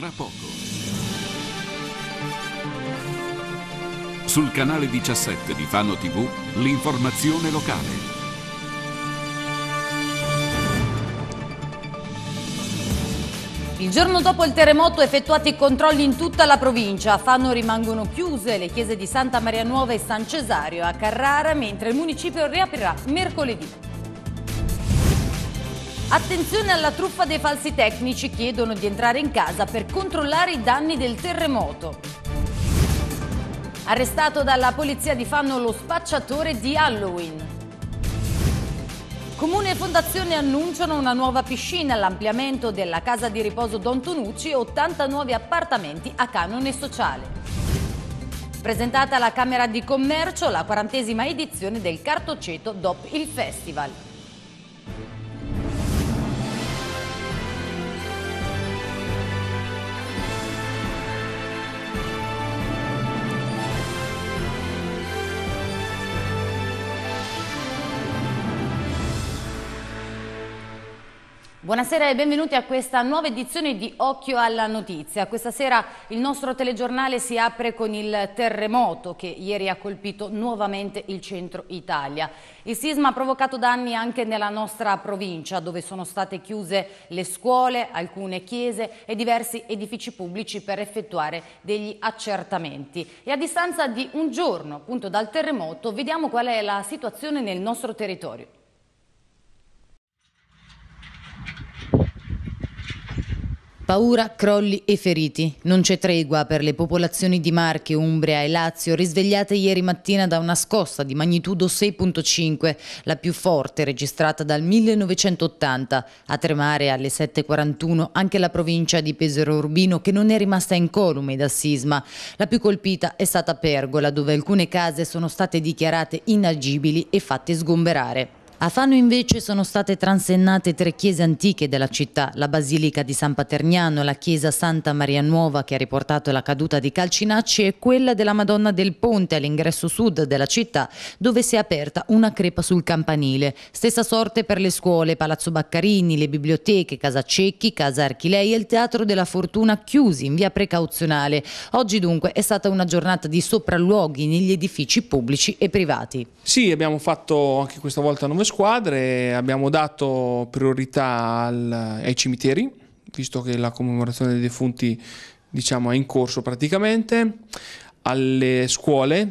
tra poco. Sul canale 17 di Fano TV, l'informazione locale. Il giorno dopo il terremoto effettuati i controlli in tutta la provincia. A Fano rimangono chiuse le chiese di Santa Maria Nuova e San Cesario a Carrara, mentre il municipio riaprirà mercoledì. Attenzione alla truffa dei falsi tecnici, chiedono di entrare in casa per controllare i danni del terremoto. Arrestato dalla polizia di Fanno lo spacciatore di Halloween. Comune e Fondazione annunciano una nuova piscina, l'ampliamento della casa di riposo Don Tonucci e 80 nuovi appartamenti a canone sociale. Presentata alla Camera di Commercio la quarantesima edizione del Cartoceto DOP il Festival. Buonasera e benvenuti a questa nuova edizione di Occhio alla Notizia. Questa sera il nostro telegiornale si apre con il terremoto che ieri ha colpito nuovamente il centro Italia. Il sisma ha provocato danni anche nella nostra provincia dove sono state chiuse le scuole, alcune chiese e diversi edifici pubblici per effettuare degli accertamenti. E a distanza di un giorno appunto dal terremoto vediamo qual è la situazione nel nostro territorio. Paura, crolli e feriti. Non c'è tregua per le popolazioni di Marche, Umbria e Lazio, risvegliate ieri mattina da una scossa di magnitudo 6.5, la più forte registrata dal 1980. A tremare alle 7.41 anche la provincia di Pesero Urbino, che non è rimasta incolume dal sisma. La più colpita è stata Pergola, dove alcune case sono state dichiarate inagibili e fatte sgomberare. A Fano invece sono state transennate tre chiese antiche della città, la Basilica di San Paterniano, la chiesa Santa Maria Nuova che ha riportato la caduta di Calcinacci e quella della Madonna del Ponte all'ingresso sud della città dove si è aperta una crepa sul campanile. Stessa sorte per le scuole, Palazzo Baccarini, le biblioteche, Casa Cecchi, Casa Archilei e il Teatro della Fortuna chiusi in via precauzionale. Oggi dunque è stata una giornata di sopralluoghi negli edifici pubblici e privati. Sì, abbiamo fatto anche questa volta 900 due squadre abbiamo dato priorità al, ai cimiteri, visto che la commemorazione dei defunti diciamo, è in corso praticamente, alle scuole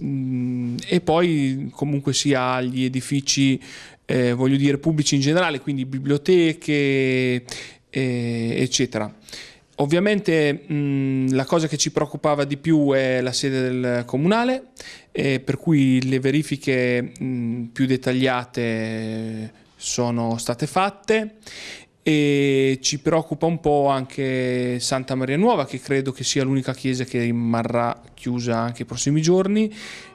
mh, mm, e poi comunque sia agli edifici eh, voglio dire pubblici in generale, quindi biblioteche eh, eccetera. Ovviamente mh, la cosa che ci preoccupava di più è la sede del comunale, eh, per cui le verifiche mh, più dettagliate sono state fatte e ci preoccupa un po' anche Santa Maria Nuova che credo che sia l'unica chiesa che rimarrà chiusa anche i prossimi giorni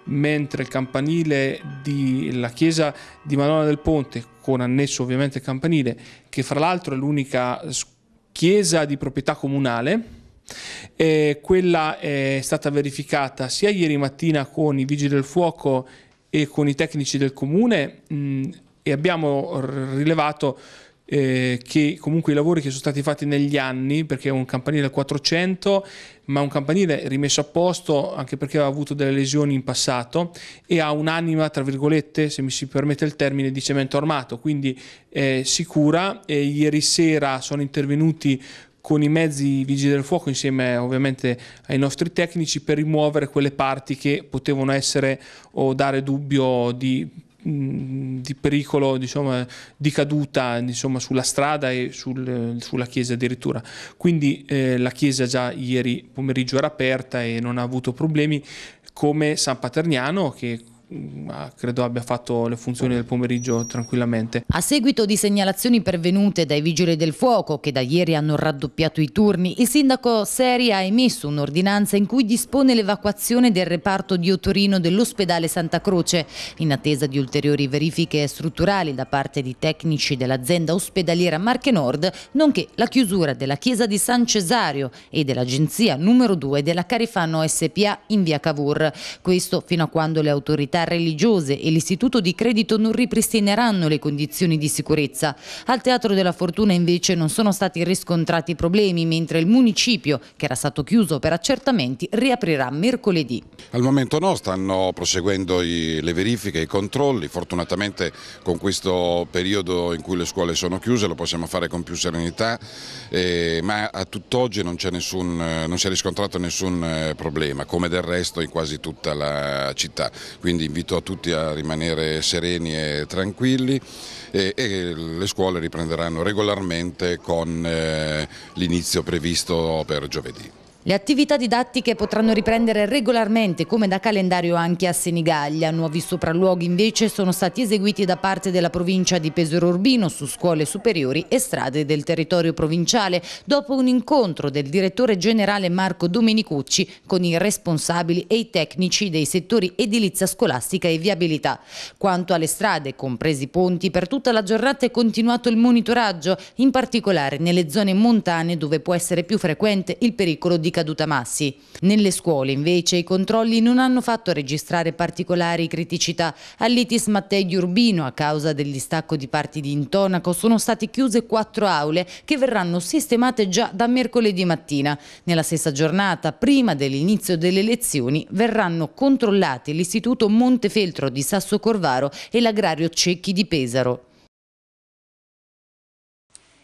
mentre il campanile della chiesa di Madonna del Ponte con annesso ovviamente il campanile che fra l'altro è l'unica scuola chiesa di proprietà comunale. Eh, quella è stata verificata sia ieri mattina con i vigili del fuoco e con i tecnici del comune mh, mm, e abbiamo rilevato eh, che comunque i lavori che sono stati fatti negli anni, perché è un campanile 400, ma un campanile rimesso a posto anche perché ha avuto delle lesioni in passato e ha un'anima, tra virgolette, se mi si permette il termine, di cemento armato, quindi è sicura. E ieri sera sono intervenuti con i mezzi vigili del fuoco insieme ovviamente ai nostri tecnici per rimuovere quelle parti che potevano essere o dare dubbio di di pericolo diciamo, eh, di caduta insomma, sulla strada e sul, sulla chiesa addirittura. Quindi eh, la chiesa già ieri pomeriggio era aperta e non ha avuto problemi come San Paterniano che Mm, credo abbia fatto le funzioni del pomeriggio tranquillamente. A seguito di segnalazioni pervenute dai vigili del fuoco che da ieri hanno raddoppiato i turni, il sindaco Seri ha emesso un'ordinanza in cui dispone l'evacuazione del reparto di Otorino dell'ospedale Santa Croce in attesa di ulteriori verifiche strutturali da parte di tecnici dell'azienda ospedaliera Marche Nord, nonché la chiusura della chiesa di San Cesario e dell'agenzia numero 2 della Carifano SPA in via Cavour. Questo fino a quando le autorità attività religiose e l'istituto di credito non ripristineranno le condizioni di sicurezza. Al Teatro della Fortuna invece non sono stati riscontrati problemi, mentre il municipio, che era stato chiuso per accertamenti, riaprirà mercoledì. Al momento no, stanno proseguendo i, le verifiche, i controlli, fortunatamente con questo periodo in cui le scuole sono chiuse lo possiamo fare con più serenità, eh, ma a tutt'oggi non, non si è riscontrato nessun eh, problema, come del resto in quasi tutta la città. Quindi invito a tutti a rimanere sereni e tranquilli e, e le scuole riprenderanno regolarmente con eh, l'inizio previsto per giovedì. Le attività didattiche potranno riprendere regolarmente come da calendario anche a Senigallia. Nuovi sopralluoghi invece sono stati eseguiti da parte della provincia di Pesaro Urbino su scuole superiori e strade del territorio provinciale dopo un incontro del direttore generale Marco Domenicucci con i responsabili e i tecnici dei settori edilizia scolastica e viabilità. Quanto alle strade, compresi i ponti, per tutta la giornata è continuato il monitoraggio, in particolare nelle zone montane dove può essere più frequente il pericolo di caduta massi. Nelle scuole invece i controlli non hanno fatto registrare particolari criticità. All'itis Mattei di Urbino a causa del distacco di parti di intonaco sono state chiuse quattro aule che verranno sistemate già da mercoledì mattina. Nella stessa giornata, prima dell'inizio delle lezioni, verranno controllati l'istituto Montefeltro di Sasso Corvaro e l'agrario Cecchi di Pesaro.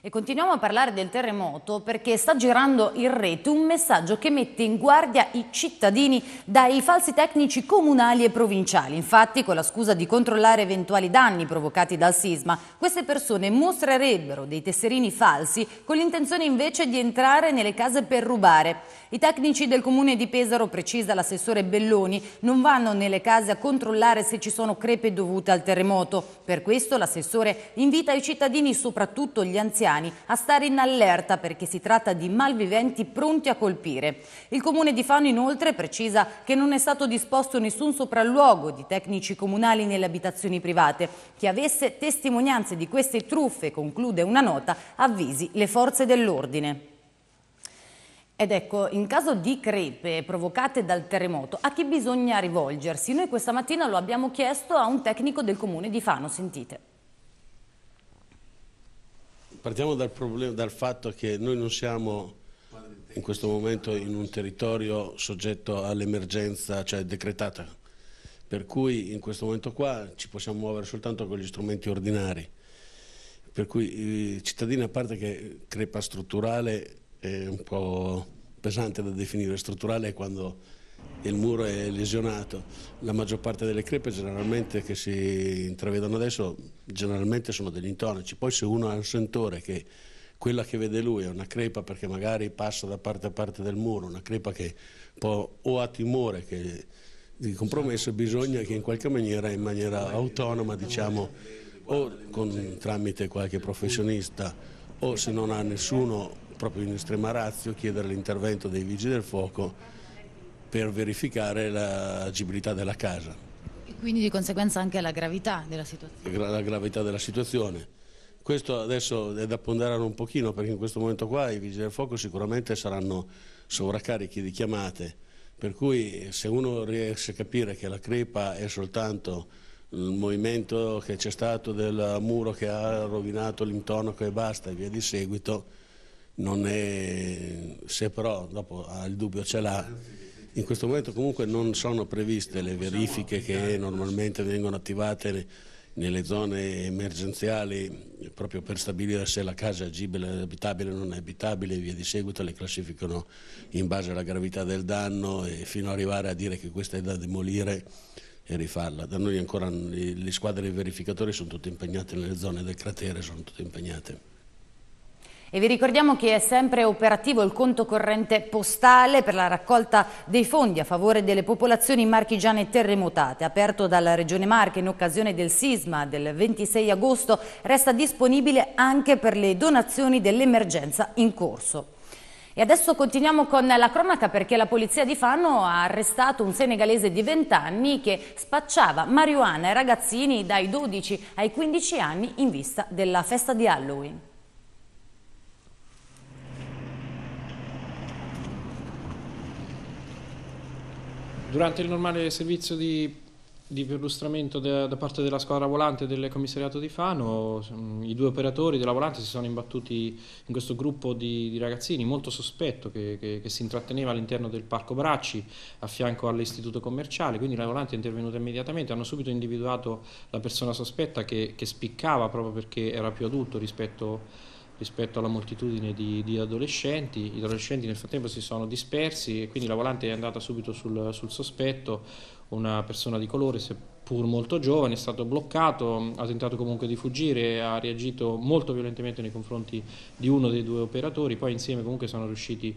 E continuiamo a parlare del terremoto perché sta girando in rete un messaggio che mette in guardia i cittadini dai falsi tecnici comunali e provinciali. Infatti, con la scusa di controllare eventuali danni provocati dal sisma, queste persone mostrerebbero dei tesserini falsi con l'intenzione invece di entrare nelle case per rubare. I tecnici del comune di Pesaro, precisa l'assessore Belloni, non vanno nelle case a controllare se ci sono crepe dovute al terremoto. Per questo l'assessore invita i cittadini, soprattutto gli anziani, italiani a stare in allerta perché si tratta di malviventi pronti a colpire. Il comune di Fano inoltre precisa che non è stato disposto nessun sopralluogo di tecnici comunali nelle abitazioni private. Chi avesse testimonianze di queste truffe, conclude una nota, avvisi le forze dell'ordine. Ed ecco, in caso di crepe provocate dal terremoto, a chi bisogna rivolgersi? Noi questa mattina lo abbiamo chiesto a un tecnico del comune di Fano, sentite partiamo dal, problema, dal fatto che noi non siamo in questo momento in un territorio soggetto all'emergenza, cioè decretata, per cui in questo momento qua ci possiamo muovere soltanto con gli strumenti ordinari, per cui i cittadini a parte che crepa strutturale è un po' pesante da definire, strutturale è quando il muro è lesionato, la maggior parte delle crepe generalmente che si intravedono adesso generalmente sono degli intonaci, poi se uno ha un sentore che quella che vede lui è una crepa perché magari passa da parte a parte del muro, una crepa che può, o ha timore che, di compromesso, bisogna che in qualche maniera, in maniera autonoma, diciamo, o con, tramite qualche professionista o se non ha nessuno proprio in estrema razio chiedere l'intervento dei vigili del fuoco per verificare l'agibilità della casa. E quindi di conseguenza anche la gravità della situazione? La, gravità della situazione. Questo adesso è da ponderare un pochino perché in questo momento qua i vigili del fuoco sicuramente saranno sovraccarichi di chiamate, per cui se uno riesce a capire che la crepa è soltanto il movimento che c'è stato del muro che ha rovinato l'intonaco e basta e via di seguito, è... se però dopo ah, il dubbio ce l'ha in questo momento comunque non sono previste le verifiche che normalmente vengono attivate nelle zone emergenziali proprio per stabilire se la casa è agibile, abitabile o non è abitabile e via di seguito le classificano in base alla gravità del danno e fino ad arrivare a dire che questa è da demolire e rifarla. Da noi ancora le squadre dei verificatori sono tutte impegnate nelle zone del cratere, sono tutte impegnate. E vi ricordiamo che è sempre operativo il conto corrente postale per la raccolta dei fondi a favore delle popolazioni marchigiane terremotate, aperto dalla Regione Marche in occasione del sisma del 26 agosto, resta disponibile anche per le donazioni dell'emergenza in corso. E adesso continuiamo con la cronaca perché la polizia di Fano ha arrestato un senegalese di 20 anni che spacciava marijuana ai ragazzini dai 12 ai 15 anni in vista della festa di Halloween. Durante il normale servizio di, di perlustramento da, da, parte della squadra volante del commissariato di Fano, mm, i due operatori della volante si sono imbattuti in questo gruppo di, di ragazzini molto sospetto che, che, che si intratteneva all'interno del parco Bracci a fianco all'istituto commerciale, quindi la volante è intervenuta immediatamente, hanno subito individuato la persona sospetta che, che spiccava proprio perché era più adulto rispetto a rispetto alla moltitudine di, di, adolescenti. Gli adolescenti nel frattempo si sono dispersi e quindi la volante è andata subito sul, sul sospetto. Una persona di colore, seppur molto giovane, è stato bloccato, ha tentato comunque di fuggire, ha reagito molto violentemente nei confronti di uno dei due operatori, poi insieme comunque sono riusciti eh,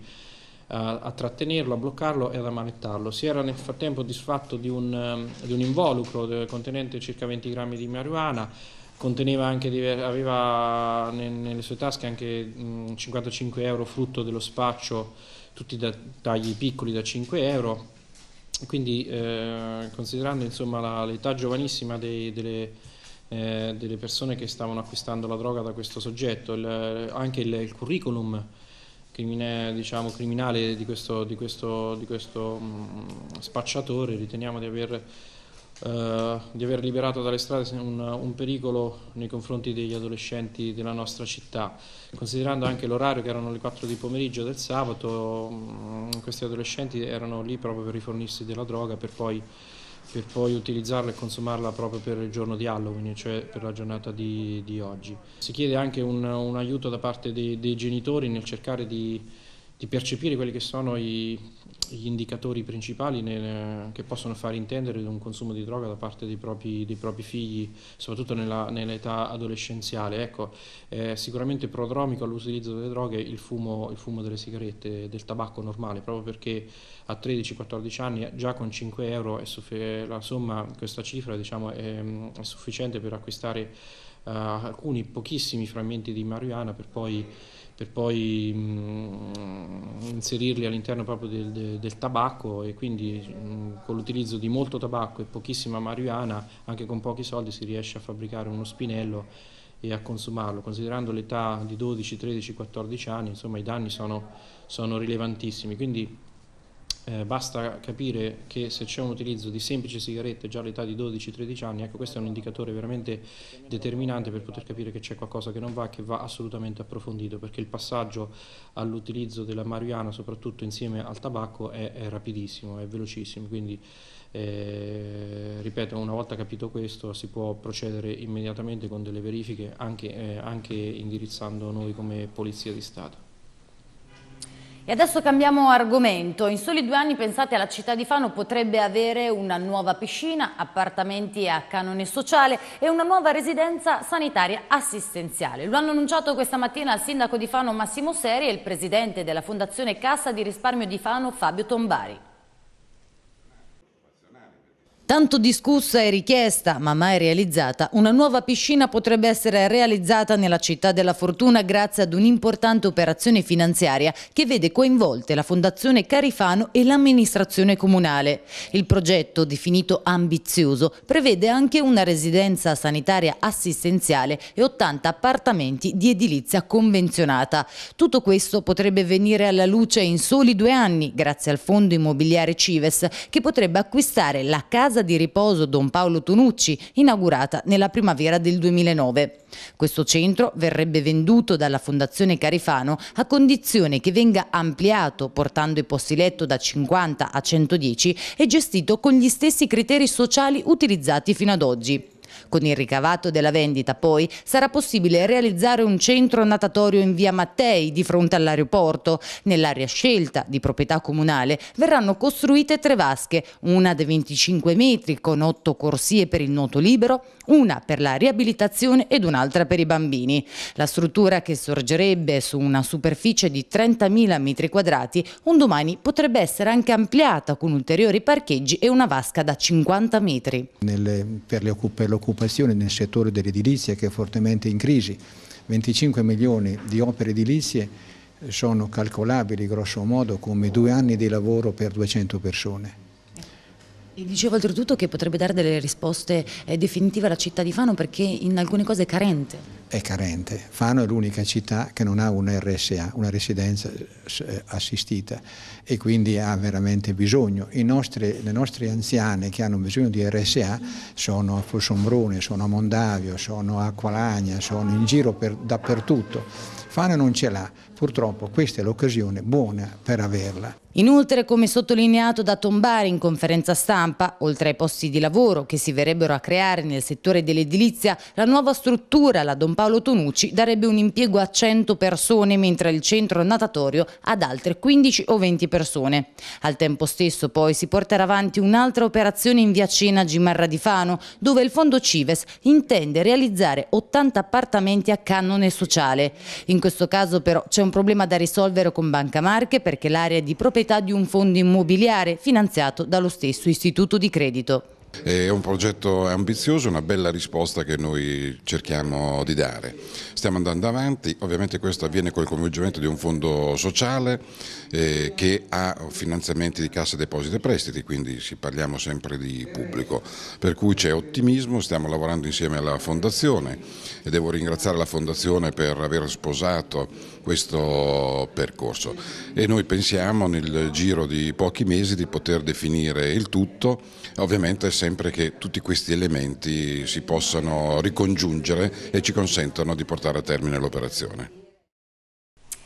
a trattenerlo, a bloccarlo e ad ammanettarlo. Si era nel frattempo disfatto di un, di un involucro contenente circa 20 grammi di marijuana, conteneva anche aveva nelle sue tasche anche 55 euro frutto dello spaccio, tutti da, tagli piccoli da 5 euro. Quindi eh, considerando insomma, l'età giovanissima dei, delle, eh, delle, persone che stavano acquistando la droga da questo soggetto, il, anche il, il curriculum crimine, diciamo, criminale di questo, di questo, di questo mh, spacciatore, riteniamo di aver eh, di aver liberato dalle strade un, un, pericolo nei confronti degli adolescenti della nostra città. Considerando anche l'orario che erano le 4 di pomeriggio del sabato, mh, mm, questi adolescenti erano lì proprio per rifornirsi della droga per poi, per poi, utilizzarla e consumarla proprio per il giorno di Halloween, cioè per la giornata di, di oggi. Si chiede anche un, un aiuto da parte dei, dei genitori nel cercare di di percepire quelli che sono i, gli indicatori principali nel, che possono far intendere un consumo di droga da parte dei propri, dei propri figli, soprattutto nella, nell'età adolescenziale. Ecco, è eh, sicuramente prodromico all'utilizzo delle droghe il fumo, il fumo delle sigarette, del tabacco normale, proprio perché a 13-14 anni già con 5 euro suffi- la somma, questa cifra diciamo, è, è sufficiente per acquistare uh, alcuni pochissimi frammenti di marijuana per poi per poi mh, mm, inserirli all'interno proprio del, del, del tabacco e quindi mh, mm, con l'utilizzo di molto tabacco e pochissima marijuana anche con pochi soldi si riesce a fabbricare uno spinello e a consumarlo. Considerando l'età di 12, 13, 14 anni, insomma i danni sono, sono rilevantissimi. Quindi eh, basta capire che se c'è un utilizzo di semplici sigarette già all'età di 12-13 anni, ecco questo è un indicatore veramente determinante per poter capire che c'è qualcosa che non va, che va assolutamente approfondito, perché il passaggio all'utilizzo della marijuana, soprattutto insieme al tabacco, è, è rapidissimo, è velocissimo, quindi eh, ripeto, una volta capito questo si può procedere immediatamente con delle verifiche anche, eh, anche indirizzando noi come Polizia di Stato. E adesso cambiamo argomento. In soli due anni pensate alla città di Fano potrebbe avere una nuova piscina, appartamenti a canone sociale e una nuova residenza sanitaria assistenziale. Lo hanno annunciato questa mattina il sindaco di Fano Massimo Seri e il presidente della Fondazione Cassa di Risparmio di Fano Fabio Tombari. Tanto discussa e richiesta, ma mai realizzata, una nuova piscina potrebbe essere realizzata nella città della Fortuna grazie ad un'importante operazione finanziaria che vede coinvolte la Fondazione Carifano e l'amministrazione comunale. Il progetto, definito ambizioso, prevede anche una residenza sanitaria assistenziale e 80 appartamenti di edilizia convenzionata. Tutto questo potrebbe venire alla luce in soli due anni grazie al fondo immobiliare Cives che potrebbe acquistare la casa casa di riposo Don Paolo Tonucci, inaugurata nella primavera del 2009. Questo centro verrebbe venduto dalla Fondazione Carifano a condizione che venga ampliato portando i posti letto da 50 a 110 e gestito con gli stessi criteri sociali utilizzati fino ad oggi. Con il ricavato della vendita poi sarà possibile realizzare un centro natatorio in via Mattei di fronte all'aeroporto. Nell'area scelta di proprietà comunale verranno costruite tre vasche, una da 25 metri con otto corsie per il nuoto libero, una per la riabilitazione ed un'altra per i bambini. La struttura che sorgerebbe su una superficie di 30.000 metri quadrati un domani potrebbe essere anche ampliata con ulteriori parcheggi e una vasca da 50 metri. Nelle, per le, per le occupazione nel settore dell'edilizia che è fortemente in crisi. 25 milioni di opere edilizie eh, sono calcolabili grosso modo come due anni di lavoro per 200 persone. E dicevo oltretutto che potrebbe dare delle risposte eh, definitive alla città di Fano perché in alcune cose è carente è carente. Fano è l'unica città che non ha un RSA, una residenza eh, assistita e quindi ha veramente bisogno. Nostri, le nostre anziane che hanno bisogno di RSA sono a Fossombrone, sono a Mondavio, sono a Qualagna, sono in giro per, dappertutto. Fano non ce l'ha, purtroppo questa è l'occasione buona per averla. Inoltre, come sottolineato da Tombari in conferenza stampa, oltre ai posti di lavoro che si verrebbero a creare nel settore dell'edilizia, la nuova struttura, la Don Paolo Paolo Tonucci darebbe un impiego a 100 persone, mentre il centro natatorio ad altre 15 o 20 persone. Al tempo stesso poi si porterà avanti un'altra operazione in via Cena Gimarra di Fano, dove il fondo Cives intende realizzare 80 appartamenti a cannone sociale. In questo caso però c'è un problema da risolvere con Banca Marche perché l'area è di proprietà di un fondo immobiliare finanziato dallo stesso istituto di credito. Eh, è un progetto ambizioso, una bella risposta che noi cerchiamo di dare. Stiamo andando avanti, ovviamente questo avviene col coinvolgimento di un fondo sociale eh, che ha finanziamenti di cassa depositi e prestiti, quindi si parliamo sempre di pubblico, per cui c'è ottimismo, stiamo lavorando insieme alla Fondazione e devo ringraziare la Fondazione per aver sposato questo percorso e noi pensiamo nel giro di pochi mesi di poter definire il tutto Ovviamente sempre che tutti questi elementi si possano ricongiungere e ci consentano di portare a termine l'operazione.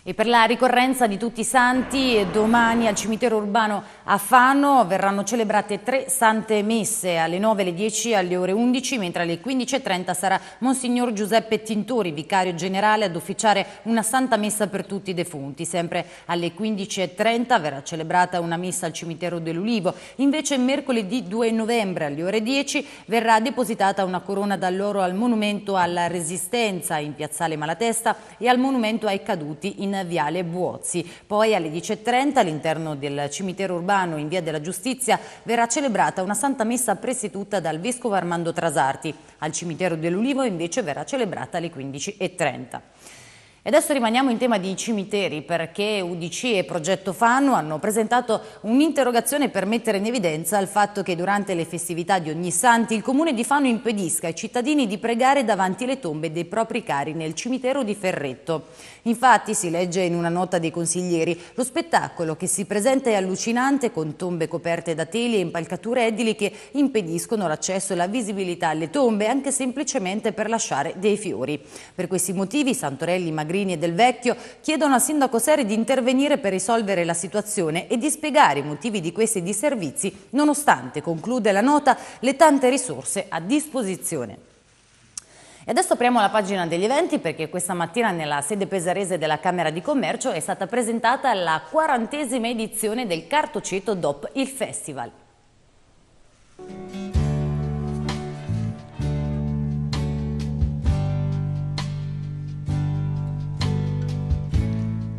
E per la ricorrenza di tutti i santi, domani al cimitero urbano a Fano verranno celebrate tre sante messe alle 9, alle 10 alle ore 11, mentre alle 15.30 sarà Monsignor Giuseppe Tintori, vicario generale, ad officiare una santa messa per tutti i defunti. Sempre alle 15.30 verrà celebrata una messa al cimitero dell'Ulivo. Invece mercoledì 2 novembre alle ore 10 verrà depositata una corona d'alloro al Monumento alla Resistenza in Piazzale Malatesta e al Monumento ai Caduti in Viale Buozzi. Poi alle 10.30 all'interno del cimitero urbano in Via della Giustizia verrà celebrata una santa messa presieduta dal Vescovo Armando Trasarti. Al cimitero dell'Ulivo invece verrà celebrata alle 15.30. E adesso rimaniamo in tema di cimiteri perché UDC e Progetto Fanno hanno presentato un'interrogazione per mettere in evidenza il fatto che durante le festività di ogni santi il comune di Fano impedisca ai cittadini di pregare davanti le tombe dei propri cari nel cimitero di Ferretto. Infatti, si legge in una nota dei consiglieri, lo spettacolo che si presenta è allucinante con tombe coperte da teli e impalcature edili che impediscono l'accesso e la visibilità alle tombe, anche semplicemente per lasciare dei fiori. Per questi motivi Santorelli, Magrini e Del Vecchio chiedono al Sindaco Seri di intervenire per risolvere la situazione e di spiegare i motivi di questi disservizi, nonostante, conclude la nota, le tante risorse a disposizione. E adesso apriamo la pagina degli eventi perché questa mattina nella sede pesarese della Camera di Commercio è stata presentata la quarantesima edizione del Cartoceto DOP Il Festival.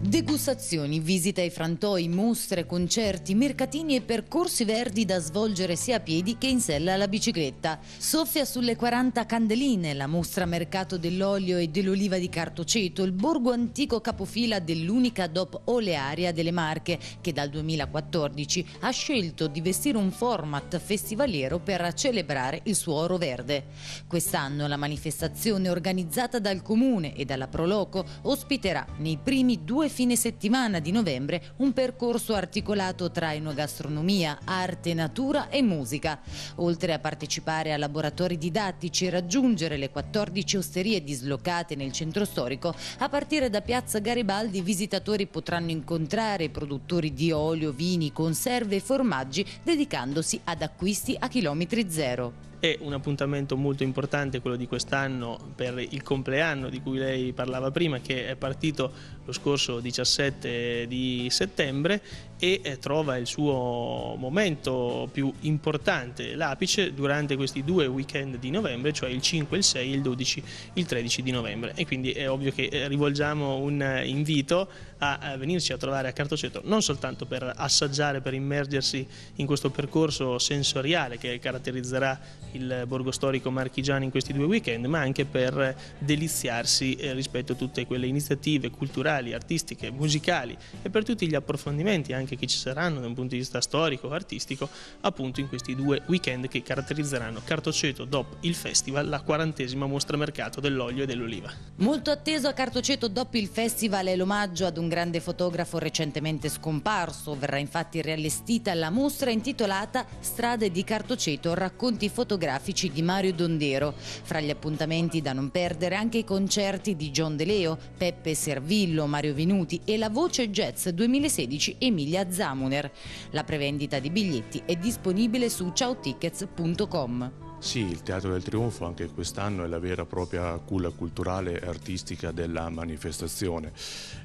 Degustazioni, visite ai frantoi, mostre, concerti, mercatini e percorsi verdi da svolgere sia a piedi che in sella alla bicicletta. Soffia sulle 40 candeline, la mostra mercato dell'olio e dell'oliva di Cartoceto, il borgo antico capofila dell'unica DOP olearia delle Marche, che dal 2014 ha scelto di vestire un format festivaliero per celebrare il suo oro verde. Quest'anno la manifestazione organizzata dal Comune e dalla Proloco ospiterà nei primi due fine settimana di novembre un percorso articolato tra enogastronomia, arte, natura e musica. Oltre a partecipare a laboratori didattici e raggiungere le 14 osterie dislocate nel centro storico, a partire da Piazza Garibaldi i visitatori potranno incontrare produttori di olio, vini, conserve e formaggi dedicandosi ad acquisti a chilometri zero è un appuntamento molto importante quello di quest'anno per il compleanno di cui lei parlava prima che è partito lo scorso 17 di settembre e eh, trova il suo momento più importante, l'apice, durante questi due weekend di novembre, cioè il 5, il 6, il 12, il 13 di novembre. E quindi è ovvio che eh, rivolgiamo un eh, invito a venirci a trovare a Cartoceto, non soltanto per assaggiare, per immergersi in questo percorso sensoriale che caratterizzerà il borgo storico marchigiano in questi due weekend, ma anche per deliziarsi rispetto a tutte quelle iniziative culturali, artistiche, musicali e per tutti gli approfondimenti anche anche che ci saranno da un punto di vista storico, artistico, appunto in questi due weekend che caratterizzeranno Cartoceto DOP il Festival, la quarantesima mostra mercato dell'olio e dell'oliva. Molto atteso a Cartoceto DOP il Festival è l'omaggio ad un grande fotografo recentemente scomparso. Verrà infatti riallestita la mostra intitolata Strade di Cartoceto, racconti fotografici di Mario Dondero. Fra gli appuntamenti da non perdere anche i concerti di John De Leo, Peppe Servillo, Mario Venuti e la voce jazz 2016 Emilia a Zamuner. La prevendita di biglietti è disponibile su ciaotickets.com. Sì, il Teatro del Trionfo anche quest'anno è la vera e propria culla culturale e artistica della manifestazione.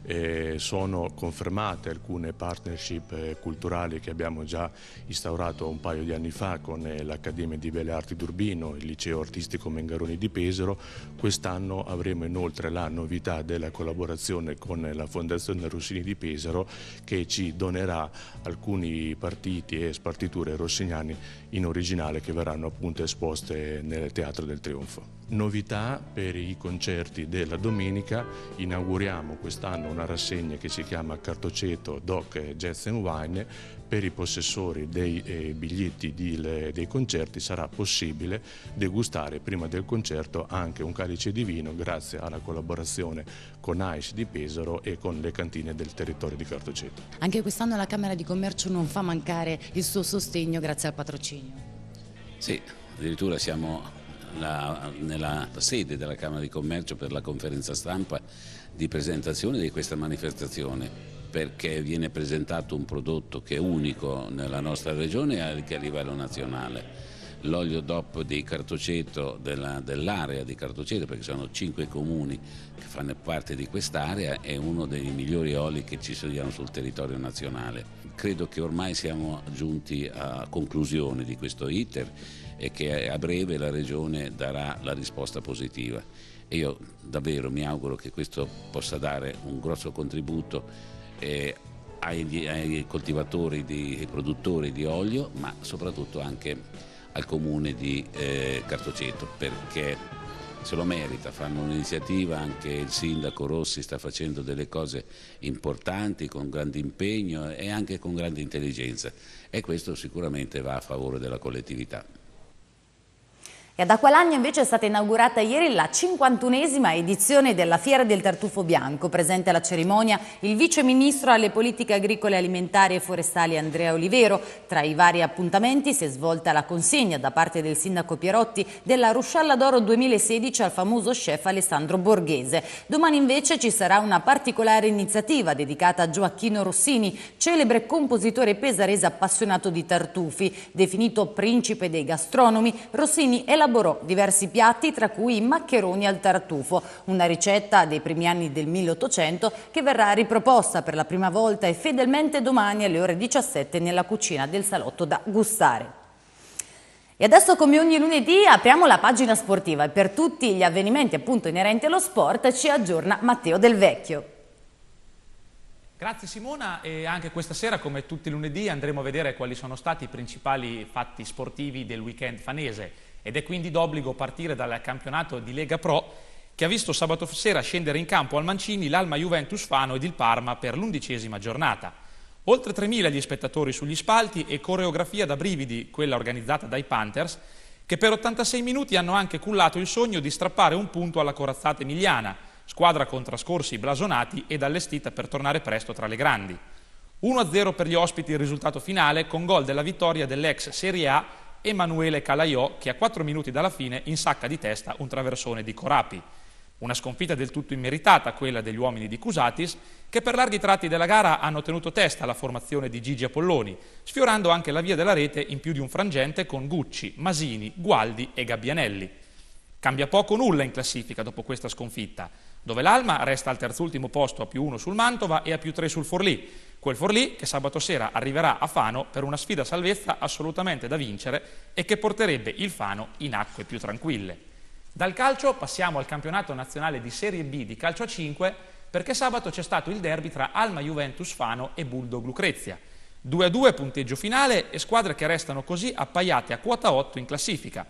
E sono confermate alcune partnership eh, culturali che abbiamo già instaurato un paio di anni fa con eh, l'Accademia di Belle Arti d'Urbino, il Liceo Artistico Mengaroni di Pesaro. Quest'anno avremo inoltre la novità della collaborazione con la Fondazione Rossini di Pesaro che ci donerà alcuni partiti e spartiture rossignani in originale che verranno appunto esposti esposte nel Teatro del Trionfo. Novità per i concerti della domenica, inauguriamo quest'anno una rassegna che si chiama Cartoceto Doc Jazz and Wine, per i possessori dei eh, biglietti di, le, dei concerti sarà possibile degustare prima del concerto anche un calice di vino grazie alla collaborazione con AIS di Pesaro e con le cantine del territorio di Cartoceto. Anche quest'anno la Camera di Commercio non fa mancare il suo sostegno grazie al patrocinio. Sì, addirittura siamo la, nella sede della Camera di Commercio per la conferenza stampa di presentazione di questa manifestazione perché viene presentato un prodotto che è unico nella nostra regione e anche a livello nazionale. L'olio DOP di Cartoceto, dell'area di Cartoceto, perché sono cinque comuni che fanno parte di quest'area, è uno dei migliori oli che ci sono sul territorio nazionale. Credo che ormai siamo giunti a conclusione di questo iter e che a breve la Regione darà la risposta positiva. E io davvero mi auguro che questo possa dare un grosso contributo eh, ai, ai, coltivatori e produttori di olio, ma soprattutto anche al comune di eh, Cartoceto, perché se lo merita, fanno un'iniziativa, anche il sindaco Rossi sta facendo delle cose importanti con grande impegno e anche con grande intelligenza e questo sicuramente va a favore della collettività. E ad Aqualagna invece è stata inaugurata ieri la 51esima edizione della Fiera del Tartufo Bianco. Presente alla cerimonia il Vice Ministro alle Politiche Agricole Alimentari e Forestali Andrea Olivero. Tra i vari appuntamenti si è svolta la consegna da parte del Sindaco Pierotti della Ruscialla d'Oro 2016 al famoso chef Alessandro Borghese. Domani invece ci sarà una particolare iniziativa dedicata a Gioacchino Rossini, celebre compositore pesarese appassionato di tartufi. Definito principe dei gastronomi, Rossini è la elaborò diversi piatti, tra cui i maccheroni al tartufo, una ricetta dei primi anni del 1800 che verrà riproposta per la prima volta e fedelmente domani alle ore 17 nella cucina del salotto da gustare. E adesso come ogni lunedì apriamo la pagina sportiva e per tutti gli avvenimenti appunto inerenti allo sport ci aggiorna Matteo Del Vecchio. Grazie Simona e anche questa sera come tutti i lunedì andremo a vedere quali sono stati i principali fatti sportivi del weekend fanese ed è quindi d'obbligo partire dal campionato di Lega Pro che ha visto sabato sera scendere in campo al Mancini l'Alma Juventus Fano ed il Parma per l'undicesima giornata. Oltre 3.000 gli spettatori sugli spalti e coreografia da brividi, quella organizzata dai Panthers, che per 86 minuti hanno anche cullato il sogno di strappare un punto alla corazzata emiliana, squadra con trascorsi blasonati ed allestita per tornare presto tra le grandi. 1-0 per gli ospiti il risultato finale con gol della vittoria dell'ex Serie A Emanuele Calaiò che a 4 minuti dalla fine insacca di testa un traversone di Corapi. Una sconfitta del tutto immeritata quella degli uomini di Cusatis che per larghi tratti della gara hanno tenuto testa alla formazione di Gigi Apolloni, sfiorando anche la via della rete in più di un frangente con Gucci, Masini, Gualdi e Gabbianelli. Cambia poco nulla in classifica dopo questa sconfitta dove l'Alma resta al terzultimo posto a più 1 sul Mantova e a più 3 sul Forlì, quel Forlì che sabato sera arriverà a Fano per una sfida salvezza assolutamente da vincere e che porterebbe il Fano in acque più tranquille. Dal calcio passiamo al campionato nazionale di Serie B di calcio a 5 perché sabato c'è stato il derby tra Alma Juventus Fano e Bulldog Lucrezia. 2 a 2 punteggio finale e squadre che restano così appaiate a quota 8 in classifica.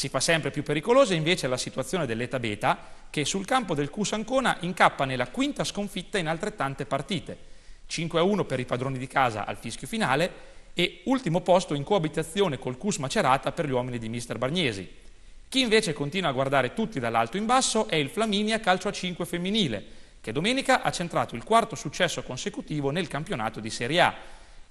Si fa sempre più pericolosa invece la situazione dell'Eta Beta che sul campo del Cus Ancona incappa nella quinta sconfitta in altrettante partite. 5-1 per i padroni di casa al fischio finale e ultimo posto in coabitazione col Cus Macerata per gli uomini di Mister Bargnesi. Chi invece continua a guardare tutti dall'alto in basso è il Flaminia Calcio a 5 femminile, che domenica ha centrato il quarto successo consecutivo nel campionato di Serie A.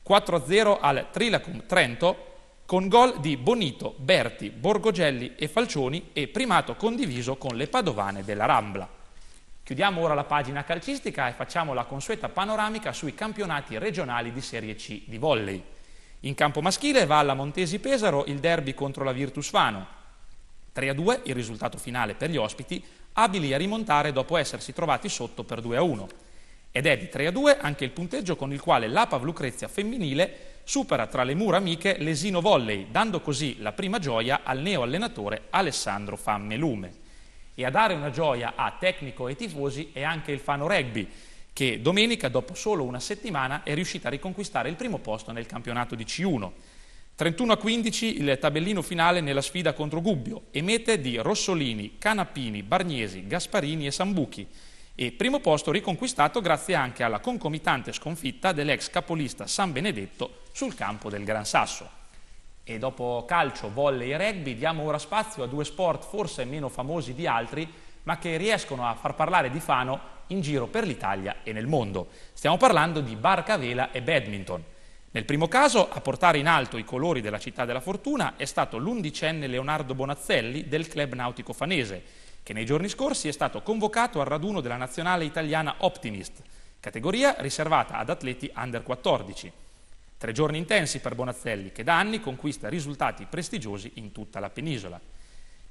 4-0 al Trilacum Trento con gol di Bonito, Berti, Borgogelli e Falcioni e primato condiviso con le padovane della Rambla. Chiudiamo ora la pagina calcistica e facciamo la consueta panoramica sui campionati regionali di Serie C di volley. In campo maschile va alla Montesi Pesaro il derby contro la Virtus Fano. 3-2 il risultato finale per gli ospiti, abili a rimontare dopo essersi trovati sotto per 2-1. Ed è di 3-2 anche il punteggio con il quale l'Apav Lucrezia femminile supera tra le mura amiche l'Esino Volley, dando così la prima gioia al neo allenatore Alessandro Fammelume. E a dare una gioia a tecnico e tifosi è anche il Fano Rugby, che domenica, dopo solo una settimana, è riuscita a riconquistare il primo posto nel campionato di C1. 31 a 15 il tabellino finale nella sfida contro Gubbio e mete di Rossolini, Canapini, Bargnesi, Gasparini e Sambuchi e primo posto riconquistato grazie anche alla concomitante sconfitta dell'ex capolista San Benedetto sul campo del Gran Sasso. E dopo calcio, volley e rugby diamo ora spazio a due sport forse meno famosi di altri, ma che riescono a far parlare di Fano in giro per l'Italia e nel mondo. Stiamo parlando di barca vela e badminton. Nel primo caso a portare in alto i colori della città della fortuna è stato l'undicenne Leonardo Bonazzelli del club nautico fanese, che nei giorni scorsi è stato convocato al raduno della nazionale italiana Optimist, categoria riservata ad atleti under 14. Tre giorni intensi per Bonazzelli, che da anni conquista risultati prestigiosi in tutta la penisola.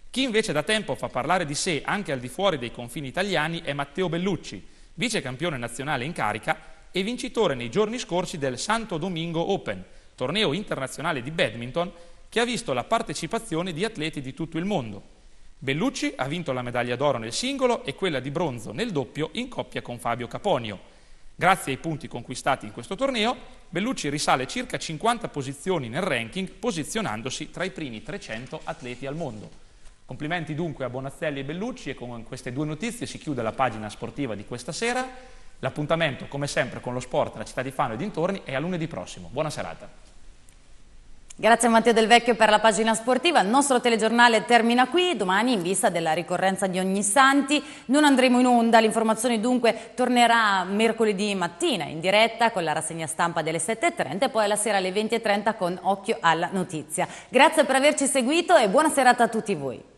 Chi invece da tempo fa parlare di sé anche al di fuori dei confini italiani è Matteo Bellucci, vice campione nazionale in carica e vincitore nei giorni scorsi del Santo Domingo Open, torneo internazionale di badminton che ha visto la partecipazione di atleti di tutto il mondo, Bellucci ha vinto la medaglia d'oro nel singolo e quella di bronzo nel doppio in coppia con Fabio Caponio. Grazie ai punti conquistati in questo torneo, Bellucci risale circa 50 posizioni nel ranking, posizionandosi tra i primi 300 atleti al mondo. Complimenti dunque a Bonazzelli e Bellucci e con queste due notizie si chiude la pagina sportiva di questa sera. L'appuntamento, come sempre, con lo sport, la città di Fano e dintorni è a lunedì prossimo. Buona serata. Grazie a Matteo Del Vecchio per la pagina sportiva. Il nostro telegiornale termina qui. Domani, in vista della ricorrenza di Ogni Santi, non andremo in onda. L'informazione dunque tornerà mercoledì mattina in diretta con la rassegna stampa delle 7.30 e poi la sera alle 20.30 con Occhio alla Notizia. Grazie per averci seguito e buona serata a tutti voi.